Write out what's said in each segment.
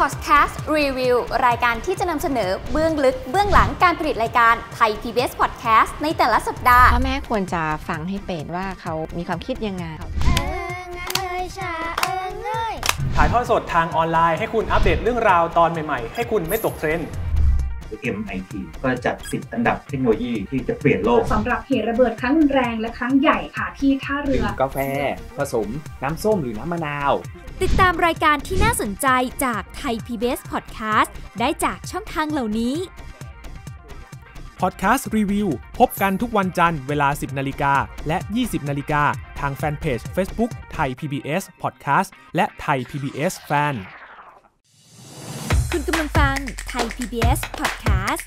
พอดแคสต์รีวิวรายการที่จะนำเสนอเบื้องลึกเบื้องหลังการผลิตรายการ ไทย PBS Podcast ในแต่ละสัปดาห์พ่อแม่ควรจะฟังให้เป็นว่าเขามีความคิดยังไงถ่ายทอดสดทางออนไลน์ให้คุณอัปเดตเรื่องราวตอนใหม่ๆ ให้คุณไม่ตกเทรนด์รือ MIT ก็จัด10อันดับเทคโนโลยีที่จะเปลี่ยนโลกสำหรับเหตุระเบิดครั้งแรงและครั้งใหญ่ค่ะที่ท่าเรือ กาแฟ ผสม น้ำส้มหรือน้ำมะนาว ติดตามรายการที่น่าสนใจจากไทย PBS Podcast ได้จากช่องทางเหล่านี้พอดแคสต์รีวิวพบกันทุกวันจันทร์เวลา 10 นาฬิกาและ 20 นาฬิกาทางแฟนเพจ Facebook ไทย PBS Podcast และไทย PBS Fan คุณกำลังฟังไทย PBS Podcast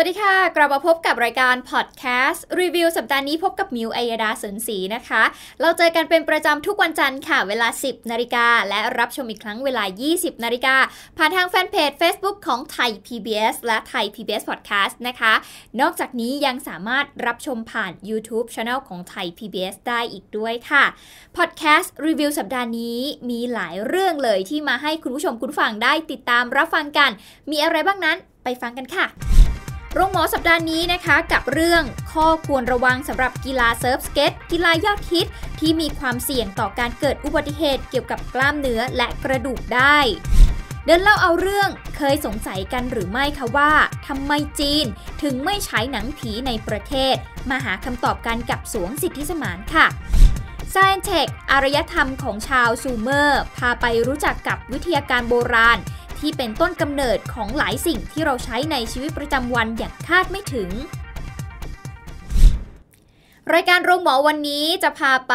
วัสดีค่ะ กลับมาพบกับรายการพอดแคสต์ รีวิวสัปดาห์นี้พบกับมิวอัยดาสนศรีนะคะ เราเจอกันเป็นประจำทุกวันจันทร์ค่ะเวลา 10นาฬิกาและรับชมอีกครั้งเวลา 20นาฬิกาผ่านทางแฟนเพจ Facebook ของไทย PBS และไทย PBS Podcast นะคะ นอกจากนี้ยังสามารถรับชมผ่าน YouTube Channel ของไทย PBS ได้อีกด้วยค่ะ พอดแคสต์รีวิวสัปดาห์นี้มีหลายเรื่องเลยที่มาให้คุณผู้ชมคุณฟังได้ติดตามรับฟังกัน มีอะไรบ้างนั้นไปฟังกันค่ะโรงหมอสัปดาห์นี้นะคะกับเรื่องข้อควรระวังสำหรับกีฬาเซิร์ฟสเก็ตกีฬายอดฮิตที่มีความเสี่ยงต่อการเกิดอุบัติเหตุเกี่ยวกับกล้ามเนื้อและกระดูกได้ เดินเล่าเอาเรื่องเคยสงสัยกันหรือไม่คะว่าทำไมจีน ถึงไม่ใช้หนังผีในประเทศ มาหาคำตอบกันกับสวงสิทธิสมานค่ะ s ซ i e n c e t e อารยธรรมของชาวซูเมอร์ พาไปรู้จักกับวิทยาการโบราณที่เป็นต้นกำเนิดของหลายสิ่งที่เราใช้ในชีวิตประจำวันอย่างคาดไม่ถึงรายการโรงหมอวันนี้จะพาไป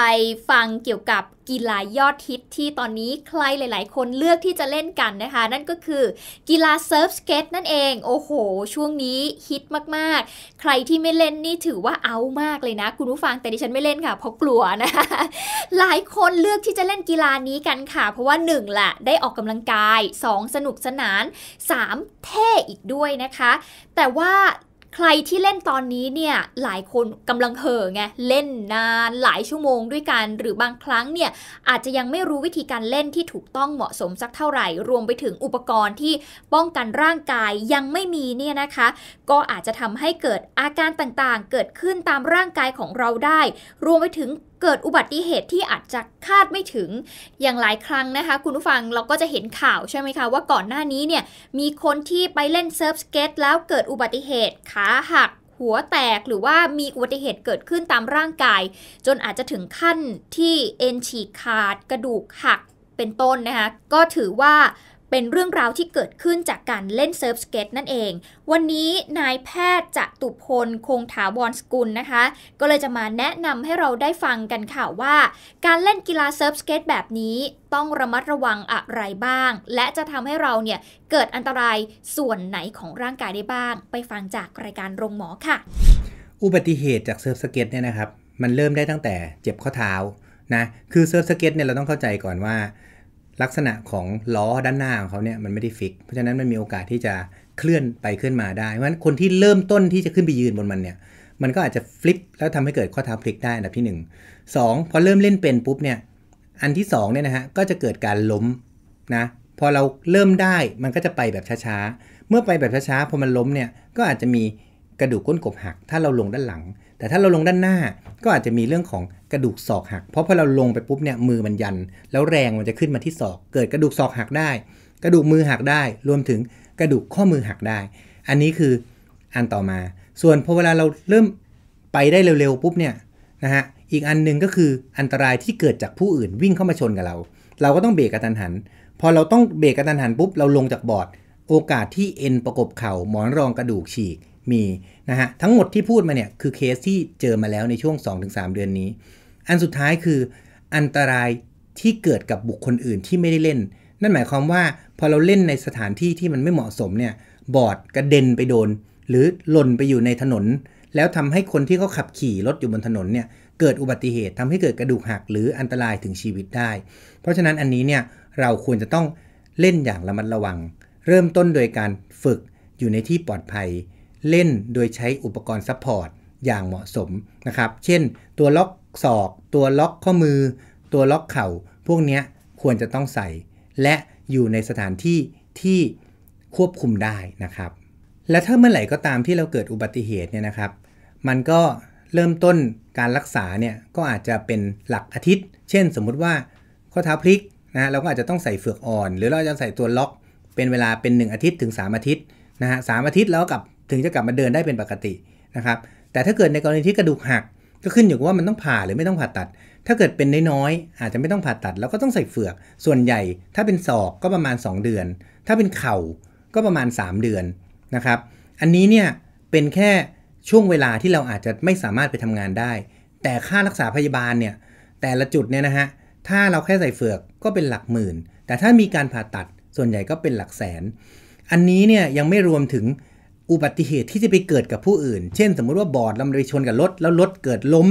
ฟังเกี่ยวกับกีฬายอดฮิตที่ตอนนี้ใครหลาย ๆ คนเลือกที่จะเล่นกันนะคะ นั่นก็คือกีฬาเซิร์ฟสเก็ตนั่นเองโอ้โห ช่วงนี้ฮิตมากๆ ใครที่ไม่เล่นนี่ถือว่าเอามากเลยนะ คุณผู้ฟังแต่ดิฉันไม่เล่นค่ะเพราะกลัวนะคะหลายคนเลือกที่จะเล่นกีฬานี้กันค่ะเพราะว่า1ละได้ออกกำลังกาย 2 สนุกสนาน 3 เท่ อีกด้วยนะคะแต่ว่าใครที่เล่นตอนนี้เนี่ย หลายคนกำลังเห่อไงเล่นนานหลายชั่วโมงด้วยกัน หรือบางครั้งเนี่ย อาจจะยังไม่รู้วิธีการเล่นที่ถูกต้องเหมาะสมสักเท่าไหร่ รวมไปถึงอุปกรณ์ที่ป้องกันร่างกายยังไม่มีเนี่ยนะคะ ก็อาจจะทำให้เกิดอาการต่างๆ เกิดขึ้นตามร่างกายของเราได้ รวมไปถึงเกิดอุบัติเหตุที่อาจจะคาดไม่ถึงอย่างหลายครั้งนะคะ คุณผู้ฟังเราก็จะเห็นข่าวใช่ไหมคะว่าก่อนหน้านี้เนี่ยมีคนที่ไปเล่นเซิร์ฟสเก็ตแล้วเกิดอุบัติเหตุขาหักหัวแตก หรือว่ามีอุบัติเหตุเกิดขึ้นตามร่างกาย จนอาจจะถึงขั้นที่เอ็นฉีกขาดกระดูกหักเป็นต้นนะคะ ก็ถือว่าเป็นเรื่องราวที่เกิดขึ้นจากการเล่นเซิร์ฟสเก็ตนั่นเอง วันนี้นายแพทย์จะตุพลคงถาวรสกุลนะคะ ก็เลยจะมาแนะนำให้เราได้ฟังกันค่ะว่า การเล่นกีฬาเซิร์ฟสเก็ตแบบนี้ต้องระมัดระวังอะไรบ้าง และจะทำให้เราเนี่ย เกิดอันตรายส่วนไหนของร่างกายได้บ้าง ไปฟังจากรายการโรงหมอค่ะ อุบัติเหตุจากเซิร์ฟสเก็ตเนี่ยนะครับ มันเริ่มได้ตั้งแต่เจ็บข้อเท้านะคือเซิร์ฟสเก็ตเนี่ยเราต้องเข้าใจก่อนว่าลักษณะของล้อด้านหน้าของเขาเนี่ยมันไม่ได้ฟิก เพราะฉะนั้นมันมีโอกาสที่จะเคลื่อนไปเคลื่อนมาได้ เพราะฉะนั้นคนที่เริ่มต้นที่จะขึ้นไปยืนบนมันเนี่ยมันก็อาจจะฟลิปแล้วทำให้เกิดข้อเท้าพลิกได้ อันดับที่ 1 2 พอเริ่มเล่นเป็นปุ๊บเนี่ยอันที่2เนี่ยนะฮะก็จะเกิดการล้มนะพอเราเริ่มได้มันก็จะไปแบบช้าๆเมื่อไปแบบช้าๆพอมันล้มเนี่ยก็อาจจะมีกระดูกก้นกบหัก ถ้าเราลงด้านหลังแต่ถ้าเราลงด้านหน้าก็อาจจะมีเรื่องของกระดูกศอกหัก เพราะพอเราลงไปปุ๊บเนี่ยมือมันยัน แล้วแรงมันจะขึ้นมาที่ศอก เกิดกระดูกศอกหักได้ กระดูกมือหักได้รวมถึงกระดูกข้อมือหักได้ อันนี้คืออันต่อมา ส่วนพอเวลาเราเริ่มไปได้เร็วๆปุ๊บเนี่ยนะฮะอีกอันหนึ่งก็คืออันตรายที่เกิดจากผู้อื่นวิ่งเข้ามาชนกับเราเราก็ต้องเบรกกระตันหัน พอเราต้องเบรกกระตันหันปุ๊บเราลงจากบอร์ดโอกาสที่เอ็นประกบเข่าหมอนรองกระดูกฉีกมีนะฮะทั้งหมดที่พูดมาเนี่ยคือเคสที่เจอมาแล้วในช่วง 2-3 เดือนนี้ อันสุดท้ายคือ อันตรายที่เกิดกับบุคคลอื่นที่ไม่ได้เล่น นั่นหมายความว่าพอเราเล่นในสถานที่ที่มันไม่เหมาะสมเนี่ยบอร์ดกระเด็นไปโดน หรือหล่นไปอยู่ในถนน แล้วทำให้คนที่เขาขับขี่รถอยู่บนถนนเนี่ยเกิดอุบัติเหตุทำให้เกิดกระดูกหักหรืออันตรายถึงชีวิตได้ เพราะฉะนั้นอันนี้เนี่ยเราควรจะต้องเล่นอย่างระมัดระวัง เริ่มต้นโดยการฝึกอยู่ในที่ปลอดภัยเล่นโดยใช้อุปกรณ์ซัพพอร์ตอย่างเหมาะสมนะครับ เช่นตัวล็อกศอก ตัวล็อกข้อมือ ตัวล็อกเข่า พวกนี้ควรจะต้องใส่ และอยู่ในสถานที่ที่ควบคุมได้นะครับ และถ้าเมื่อไหร่ก็ตามที่เราเกิดอุบัติเหตุเนี่ยนะครับ มันก็เริ่มต้นการรักษาเนี่ย ก็อาจจะเป็นหลักอาทิตย์ เช่นสมมุติว่าข้อเท้าพลิกนะเราก็อาจจะต้องใส่เฟือกอ่อน หรือเราจะใส่ตัวล็อก เป็นเวลาเป็น 1 อาทิตย์ถึง 3 อาทิตย์นะฮะสอาทิตย์แล้วกับถึงจะกลับมาเดินได้เป็นปกตินะครับ แต่ถ้าเกิดในกรณีที่กระดูกหัก ก็ขึ้นอยู่กับว่ามันต้องผ่าหรือไม่ต้องผ่าตัด ถ้าเกิดเป็นน้อยๆ อาจจะไม่ต้องผ่าตัด แล้วก็ต้องใส่เฟือก ส่วนใหญ่ถ้าเป็นศอกก็ประมาณ 2 เดือน ถ้าเป็นเข่าก็ประมาณ 3 เดือนนะครับ อันนี้เนี่ยเป็นแค่ช่วงเวลาที่เราอาจจะไม่สามารถไปทำงานได้ แต่ค่ารักษาพยาบาลเนี่ยแต่ละจุดเนี่ยนะฮะ ถ้าเราแค่ใส่เฟือกก็เป็นหลักหมื่น แต่ถ้ามีการผ่าตัดส่วนใหญ่ก็เป็นหลักแสน อันนี้เนี่ยยังไม่รวมถึงอุบัติเหตุที่จะไปเกิดกับผู้อื่น เช่น สมมุติว่าบอดเราไปชนกับรถแล้วรถเกิดล้ม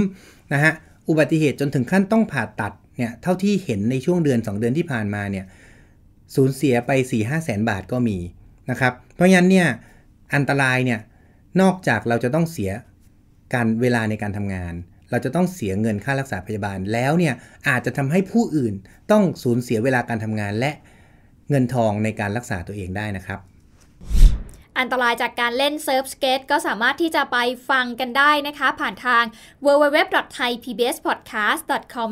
นะฮะ อุบัติเหตุจนถึงขั้นต้องผ่าตัดเนี่ย เท่าที่เห็นในช่วงเดือน 2 เดือนที่ผ่านมาเนี่ย สูญเสียไป4ห้าแสนบาทก็มีนะครับ เพราะงั้นเนี่ยอันตรายเนี่ยนอกจากเราจะต้องเสียการเวลาในการทำงาน เราจะต้องเสียเงินค่ารักษาพยาบาลแล้วเนี่ยอาจจะทำให้ผู้อื่นต้องสูญเสียเวลาการทำงานและเงินทองในการรักษาตัวเองได้นะครับอันตรายจากการเล่นเซิร์ฟสเกตก็สามารถที่จะไปฟังกันได้นะคะ ผ่านทาง www.thaipbspodcast.com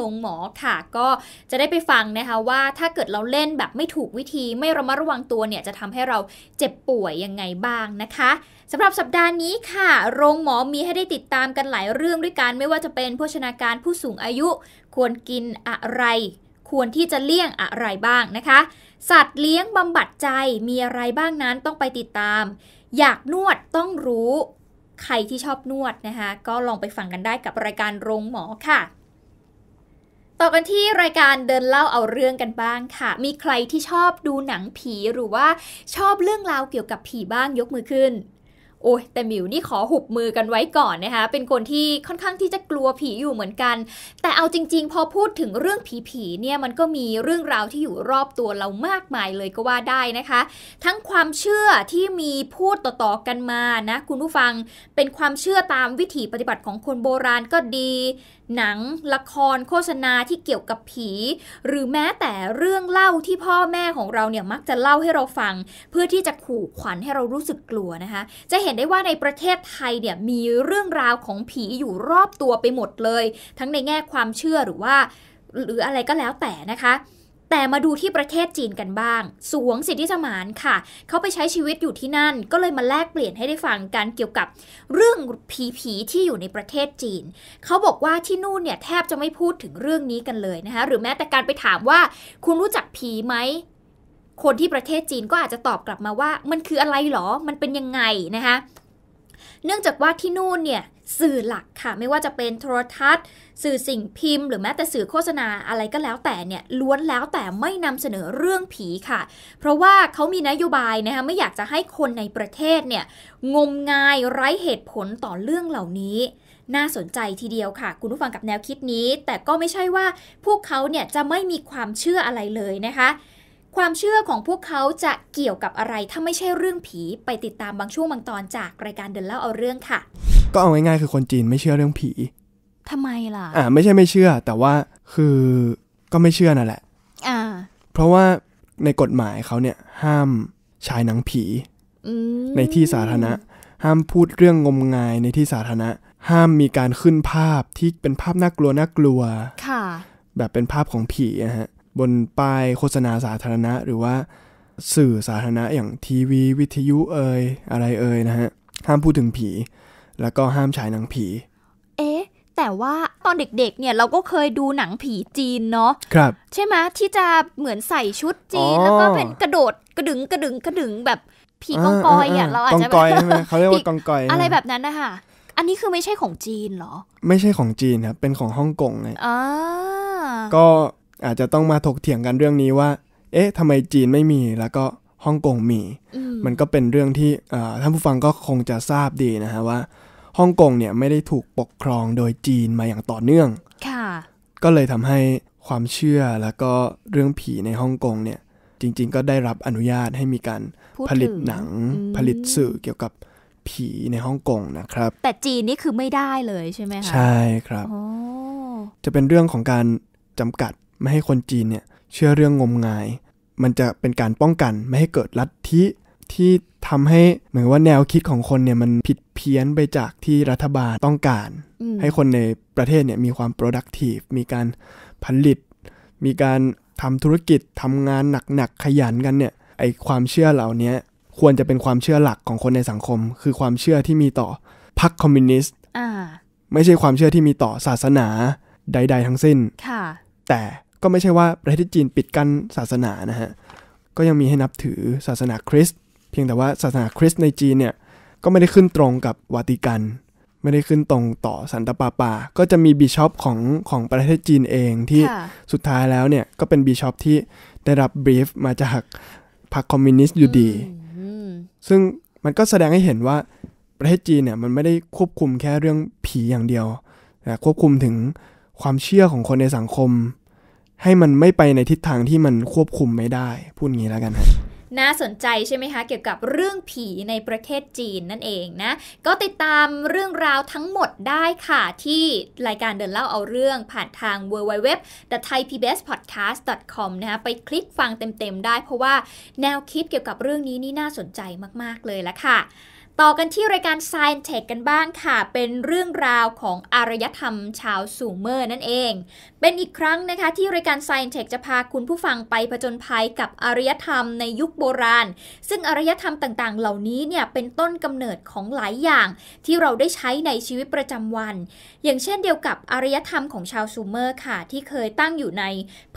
ลงหมอค่ะ ก็จะได้ไปฟังนะคะว่าถ้าเกิดเราเล่นแบบไม่ถูกวิธีไม่ระมัดระวังตัวเนี่ยจะทำให้เราเจ็บป่วยยังไงบ้างนะคะสำหรับสัปดาห์นี้ค่ะ โรงหมอมีให้ได้ติดตามกันหลายเรื่องด้วยกัน ไม่ว่าจะเป็นโภชนาการผู้สูงอายุควรกินอะไร ควรที่จะเลี่ยงอะไรบ้างนะคะสัตว์เลี้ยงบำบัดใจมีอะไรบ้างนั้นต้องไปติดตาม อยากนวดต้องรู้ ใครที่ชอบนวดนะคะ ก็ลองไปฟังกันได้กับรายการโรงหมอค่ะ ต่อกันที่รายการเดินเล่าเอาเรื่องกันบ้างค่ะมีใครที่ชอบดูหนังผีหรือว่าชอบเรื่องราวเกี่ยวกับผีบ้างยกมือขึ้นโอ้ยแต่หมิว นี่ขอหุบมือกันไว้ก่อนนะคะเป็นคนที่ค่อนข้างที่จะกลัวผีอยู่เหมือนกัน แต่เอาจริง ๆ พอพูดถึงเรื่องผีๆเนี่ยมันก็มีเรื่องราวที่อยู่รอบตัวเรามากมายเลยก็ว่าได้นะคะ ทั้งความเชื่อที่มีพูดต่อๆกันมานะคุณผู้ฟังเป็นความเชื่อตามวิถีปฏิบัติของคนโบราณก็ดีหนัง ละครโฆษณา ที่เกี่ยวกับผี หรือแม้แต่เรื่องเล่าที่พ่อแม่ของเราเนี่ยมักจะเล่าให้เราฟัง เพื่อที่จะขู่ขวัญให้เรารู้สึกกลัวนะคะ จะเห็นได้ว่าในประเทศไทยเนี่ยมีเรื่องราวของผีอยู่รอบตัวไปหมดเลย ทั้งในแง่ความเชื่อหรือว่า หรืออะไรก็แล้วแต่นะคะแต่มาดูที่ประเทศจีนกันบ้างสวงสิทธิสมานค่ะเขาไปใช้ชีวิตอยู่ที่นั่น ก็เลยมาแลกเปลี่ยนให้ได้ฟังกันเกี่ยวกับเรื่องผีผีที่อยู่ในประเทศจีน เขาบอกว่าที่นู่นเนี่ยแทบจะไม่พูดถึงเรื่องนี้กันเลยนะคะ หรือแม้แต่การไปถามว่า คุณรู้จักผีไหม คนที่ประเทศจีนก็อาจจะตอบกลับมาว่า มันคืออะไรหรอมันเป็นยังไงนะคะเนื่องจากว่าที่นู่นเนี่ยสื่อหลักค่ะ ไม่ว่าจะเป็นโทรทัศน์ สื่อสิ่งพิมพ์ หรือแม้แต่สื่อโฆษณาอะไรก็แล้วแต่เนี่ยล้วนแล้วแต่ไม่นำเสนอเรื่องผีค่ะ เพราะว่าเขามีนโยบายนะคะไม่อยากจะให้คนในประเทศเนี่ย งมงายไร้เหตุผลต่อเรื่องเหล่านี้ น่าสนใจทีเดียวค่ะ คุณผู้ฟังกับแนวคิดนี้ แต่ก็ไม่ใช่ว่าพวกเขาเนี่ยจะไม่มีความเชื่ออะไรเลยนะคะความเชื่อของพวกเขาจะเกี่ยวกับอะไรถ้าไม่ใช่เรื่องผีไปติดตามบางช่วงบางตอนจากรายการเดินเล่าเอาเรื่องค่ะ ก็เอาง่ายๆคือคนจีนไม่เชื่อเรื่องผีทำไมล่ะ อ่าไม่ใช่ไม่เชื่อ แต่ว่าคือก็ไม่เชื่อนั่นแหละ อ่า เพราะว่าในกฎหมายเขาเนี่ย ห้ามฉายหนังผีในที่สาธารณะ ห้ามพูดเรื่องงมงายในที่สาธารณะ ห้ามมีการขึ้นภาพที่เป็นภาพน่ากลัวน่ากลัวค่ะ แบบเป็นภาพของผีนะฮะบนป้ายโฆษณาสาธารณะ หรือว่า สื่อสาธารณะอย่างทีวีวิทยุเอ่ยอะไรเอ่ยนะฮะห้ามพูดถึงผี แล้วก็ห้ามฉายหนังผี เอ๊ะแต่ว่าตอนเด็กๆเนี่ยเราก็เคยดูหนังผีจีนเนาะครับ ใช่ไหมที่จะเหมือนใส่ชุดจีน แล้วก็เป็นกระโดดกระดึงกระดึงกระดึงแบบผีกองกอยอ่ะเราอาจจะแบบเขาเรียกว่ากองกอย อะไรแบบนั้นนะคะอันนี้คือไม่ใช่ของจีนเหรอไม่ใช่ของจีนครับเป็นของฮ่องกงไงก็อาจจะต้องมาถกเถียงกันเรื่องนี้ว่า เอ๊ะทำไมจีนไม่มี แล้วก็ฮ่องกงมี มันก็เป็นเรื่องที่ท่านผู้ฟังก็คงจะทราบดีนะฮะ ว่า ฮ่องกงเนี่ย ไม่ได้ถูกปกครองโดยจีนมาอย่างต่อเนื่อง ก็เลยทำให้ความเชื่อแล้วก็เรื่องผีในฮ่องกงเนี่ย จริง ๆ ก็ได้รับอนุญาตให้มีการผลิตหนังผลิตสื่อเกี่ยวกับผีในฮ่องกงนะครับ แต่จีนนี่คือไม่ได้เลยใช่ไหมคะ ใช่ครับ จะเป็นเรื่องของการจำกัดไม่ให้คนจีนเนี่ยเชื่อเรื่องงมงาย มันจะเป็นการป้องกันไม่ให้เกิดลัทธิที่ทำให้เหมือนว่าแนวคิดของคนเนี่ยมันผิดเพี้ยนไปจากที่รัฐบาลต้องการ ให้คนในประเทศเนี่ยมีความ productive มีการผลิต มีการทำธุรกิจทำงานหนักๆขยันกันเนี่ยไอความเชื่อเหล่านี้ควรจะเป็นความเชื่อหลักของคนในสังคม คือความเชื่อที่มีต่อพรรคคอมมิวนิสต์ไม่ใช่ความเชื่อที่มีต่อศาสนาใด ๆ ทั้งสิ้นแต่ก็ไม่ใช่ว่าประเทศจีนปิดกั้นศาสนานะฮะ ก็ยังมีให้นับถือศาสนาคริสต์ เพียงแต่ว่าศาสนาคริสต์ในจีนเนี่ย ก็ไม่ได้ขึ้นตรงกับวาติกัน ไม่ได้ขึ้นตรงต่อสันตปาปา ก็จะมีบิชอปของ ของประเทศจีนเองที่ สุดท้ายแล้วเนี่ย ก็เป็นบิชอปที่ได้รับบรีฟมาจากพรรคคอมมิวนิสต์อยู่ดี ซึ่งมันก็แสดงให้เห็นว่าประเทศจีนเนี่ยมันไม่ได้ควบคุมแค่เรื่องผีอย่างเดียวแต่ควบคุมถึงความเชื่อของคนในสังคมให้มันไม่ไปในทิศทางที่มันควบคุมไม่ได้ พูดงี้แล้วกันคะน่าสนใจใช่ไหมคะ เกี่ยวกับเรื่องผีในประเทศจีนนั่นเองนะ ก็ติดตามเรื่องราวทั้งหมดได้ค่ะที่รายการเดินเล่าเอาเรื่องผ่านทาง w w w t h e t h a i p b s p o d c a s t .com นะคะไปคลิกฟังเต็มๆได้เพราะว่าแนวคิดเกี่ยวกับเรื่องนี้นี่น่าสนใจมากๆเลยละค่ะต่อกันที่รายการ Science Tech กันบ้างค่ะ เป็นเรื่องราวของอารยธรรมชาวสูเมอร์นั่นเอง เป็นอีกครั้งนะคะที่รายการ Science Tech จะพาคุณผู้ฟังไปผจญภัยกับอารยธรรมในยุคโบราณ ซึ่งอารยธรรมต่างๆ เหล่านี้เนี่ยเป็นต้นกำเนิดของหลายอย่างที่เราได้ใช้ในชีวิตประจำวัน อย่างเช่นเดียวกับอารยธรรมของชาวสูเมอร์ค่ะที่เคยตั้งอยู่ใน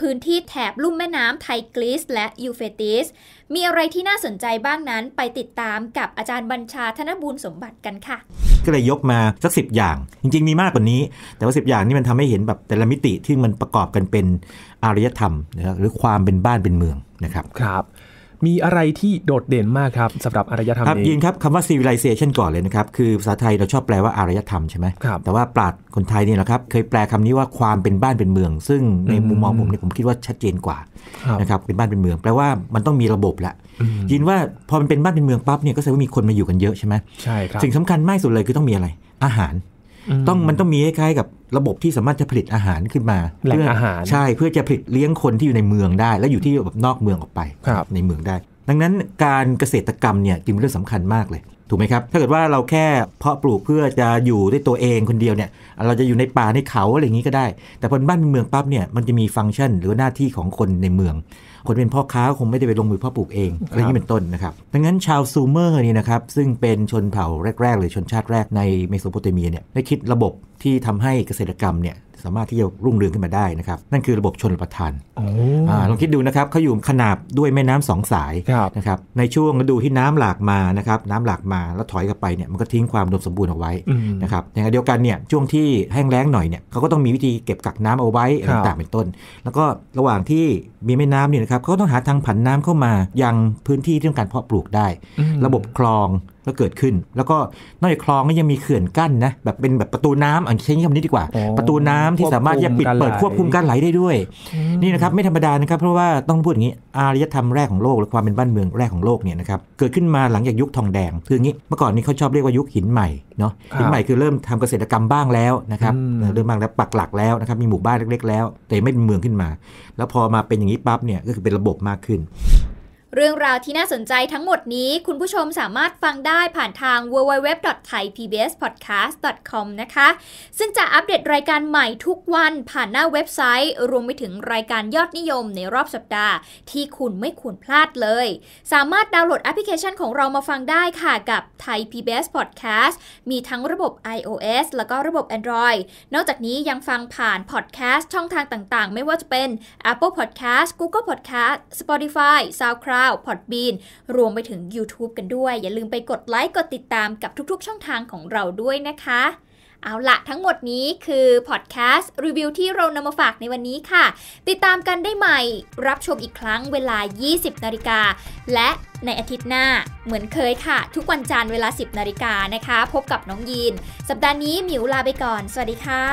พื้นที่แถบลุ่มแม่น้ำไทกลิสและยูเฟติสมีอะไรที่น่าสนใจบ้างนั้นไปติดตามกับอาจารย์บัญชาธนบูรสมบัติกันค่ะ ก็เลยยกมาสักสิอย่าง จริงๆมีมากกว่านี้ แต่ว่าิบอย่างนี่มันทำให้เห็นแบบแต่ละมิติที่มันประกอบกันเป็นอารยธรรมนะครับหรือความเป็นบ้านเป็นเมืองนะครับครับมีอะไรที่โดดเด่นมากครับสำหรับอารยธรรมครับยินครับคำว่า civilization ก่อนเลยนะครับคือภาษาไทยเราชอบแปลว่าอารยธรรมใช่ไหมครับแต่ว่าปราดคนไทยเนี่ยนะครับเคยแปลคำนี้ว่าความเป็นบ้านเป็นเมือง ซึ่งในมุมมองผมเนี่ยผมคิดว่าชัดเจนกว่านะครับเป็นบ้านเป็นเมือง แปลว่ามันต้องมีระบบละยินว่าพอมันเป็นบ้านเป็นเมืองปั๊บเนี่ยก็แสดงว่ามีคนมาอยู่กันเยอะใช่ไหมใช่ครับสิ่งสำคัญมากสุดเลยคือต้องมีอะไร อาหารต้องมันต้องมีคล้ายๆ กับระบบที่สามารถจะผลิตอาหารขึ้นมาเพื่งอาหารใช่เพื่อจะผลิตเลี้ยงคนที่อยู่ในเมืองได้ และอยู่ที่แบบนอกเมืองออกไปในเมืองได้ ดังนั้นการเกษตรกรรมเนี่ยจึงเป็นเรื่องสำคัญมากเลยถูกไหมครับถ้าเกิดว่าเราแค่เพาะปลูกเพื่อจะอยู่ด้วยตัวเองคนเดียวเนี่ยเราจะอยู่ในป่าในเขาอะไรอย่างนี้ก็ได้ แต่พอบ้านเป็นเมืองปั๊บเนี่ยมันจะมีฟังก์ชันหรือหน้าที่ของคนในเมือง คนเป็นพ่อค้าคงไม่ได้ไปลงมือเพาะปลูกเองอะไรนี้เป็นต้นนะครับดังนั้นชาวซูเมอร์นี่นะครับ ซึ่งเป็นชนเผ่าแรก ๆ หรือชนชาติแรกในเมโสโปเตเมียเนี่ยได้คิดระบบที่ทำให้เกษตรกรรมเนี่ยสามารถที่จะรุ่งเรืองขึ้นมาได้นะครับนั่นคือระบบชนประทานอลองคิดดูนะครับเขาอยู่ขนาบด้วยแม่น้ำสองสายนะครับในช่วงฤดูที่น้ำหลากมานะครับน้าหลากมาาแล้วถอยกลับไปเนี่ยมันก็ทิ้งความอุดมสมบูรณ์เอาไว้นะครับอย่างเดียวกันเนี่ยช่วงที่แห้งแล้งหน่อยเนี่ยเขาก็ต้องมีวิธีเก็บกักน้ำเอาไว้ต่างเป็นต้น แล้วก็ระหว่างที่มีแม่น้ำเนี่ยนะครับเขาต้องหาทางผันน้ำเข้ามายังพื้นที่ที่ต้องการเพาะปลูกได้ ระบบคลองก็เกิดขึ้น แล้วก็นอกจากคลองก็ยังมีเขื่อนกั้นนะแบบเป็นแบบประตูน้ำอันใช้คำนี้ดีกว่า ประตูน้ำที่สามารถจะปิดเปิดควบคุมการไหลได้ด้วยนี่นะครับไม่ธรรมดานะครับเพราะว่าต้องพูดอย่างนี้อารยธรรมแรกของโลกและความเป็นบ้านเมืองแรกของโลกเนี่ยนะครับเกิดขึ้นมาหลังจากยุคทองแดงคืองี้เมื่อก่อนนี้เขาชอบเรียกว่ายุคหินใหม่เนาะหินใหม่คือเริ่มทำเกษตรกรรมบ้างแล้วนะครับเริ่มบ้างแล้วปักหลักแล้วนะครับมีหมู่บ้านเล็ก ๆแล้ว แต่ไม่เป็นเมืองขึ้นมา แล้วพอมาเป็นอย่างนี้ปั๊บเนี่ยก็คือเป็นระบบมากขึ้นเรื่องราวที่น่าสนใจทั้งหมดนี้ คุณผู้ชมสามารถฟังได้ผ่านทาง www.thaipbspodcast.com นะคะซึ่งจะอัปเดตรายการใหม่ทุกวันผ่านหน้าเว็บไซต์ รวมไปถึงรายการยอดนิยมในรอบสัปดาห์ ที่คุณไม่ควรพลาดเลย สามารถดาวน์โหลดแอปพลิเคชันของเรามาฟังได้ค่ะกับ Thai PBS Podcast มีทั้งระบบ iOS แล้วก็ระบบ Android นอกจากนี้ยังฟังผ่านพอดแคสต์ช่องทางต่าง ๆ ไม่ว่าจะเป็น Apple Podcast Google Podcast Spotify SoundCloud า p o d b e a รวมไปถึง YouTube กันด้วย อย่าลืมไปกดไลค์กดติดตามกับทุกๆ ช่องทางของเราด้วยนะคะ เอาละทั้งหมดนี้คือพอดแคสต์รีวิวที่เรานำมาฝากในวันนี้ค่ะ ติดตามกันได้ใหม่รับชมอีกครั้งเวลา 20 นาฬิกา และในอาทิตย์หน้าเหมือนเคยค่ะ ทุกวันจันทร์เวลา 10นาฬิกานะคะ พบกับน้องยีนสัปดาห์นี้หมิวลาไปก่อน สวัสดีค่ะ